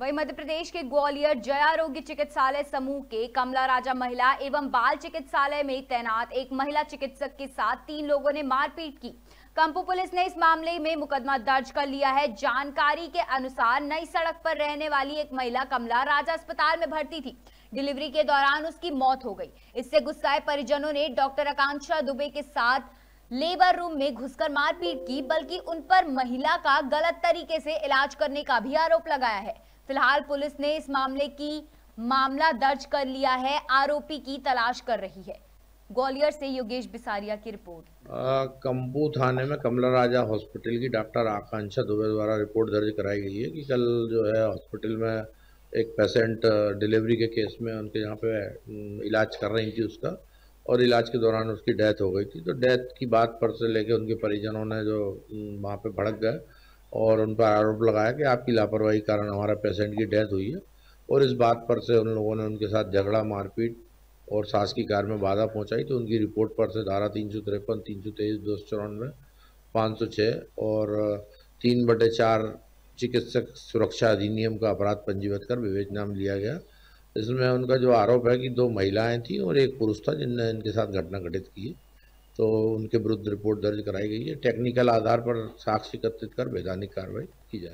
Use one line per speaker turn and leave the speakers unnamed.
वही मध्य प्रदेश के ग्वालियर जया रोगी चिकित्सालय समूह के कमला राजा महिला एवं बाल चिकित्सालय में तैनात एक महिला चिकित्सक के साथ तीन लोगों ने मारपीट की कंपू पुलिस ने इस मामले में मुकदमा दर्ज कर लिया है जानकारी के अनुसार नई सड़क पर रहने वाली एक महिला कमला राजा अस्पताल में भर्ती थी डिलीवरी के दौरान उसकी मौत हो गई इससे गुस्साए परिजनों ने डॉक्टर आकांक्षा दुबे के साथ लेबर रूम में घुसकर मारपीट की बल्कि उन पर महिला का गलत तरीके से इलाज करने का भी आरोप लगाया है फिलहाल पुलिस ने इस मामले की मामला दर्ज कर लिया है आरोपी की तलाश कर रही है ग्वालियर से योगेश बिसारिया की
रिपोर्ट कम्बू थाने में कमला राजा हॉस्पिटल की डॉक्टर आकांक्षा दुबे द्वारा रिपोर्ट दर्ज कराई गई है कि कल जो है हॉस्पिटल में एक पेशेंट डिलीवरी के केस में उनके यहाँ पे इलाज कर रही थी उसका और इलाज के दौरान उसकी डेथ हो गई थी तो डेथ की बात पर से लेके उनके परिजनों ने जो वहाँ पे भड़क गए और उन पर आरोप लगाया कि आपकी लापरवाही कारण हमारा पेशेंट की डेथ हुई है और इस बात पर से उन लोगों ने उनके साथ झगड़ा मारपीट और सास की कार में बाधा पहुंचाई तो उनकी रिपोर्ट पर से धारा तीन सौ तिरपन तीन सौ तेईस दो सौ चौरानवे पाँच सौ छः और तीन बटे चार चिकित्सक सुरक्षा अधिनियम का अपराध पंजीबद्ध कर विवेचना में लिया गया इसमें उनका जो आरोप है कि दो महिलाएं थीं और एक पुरुष था जिनने इनके साथ घटना घटित की तो उनके विरुद्ध रिपोर्ट दर्ज कराई गई है टेक्निकल आधार पर साक्ष्य एकत्रित कर वैधानिक कार्रवाई की जा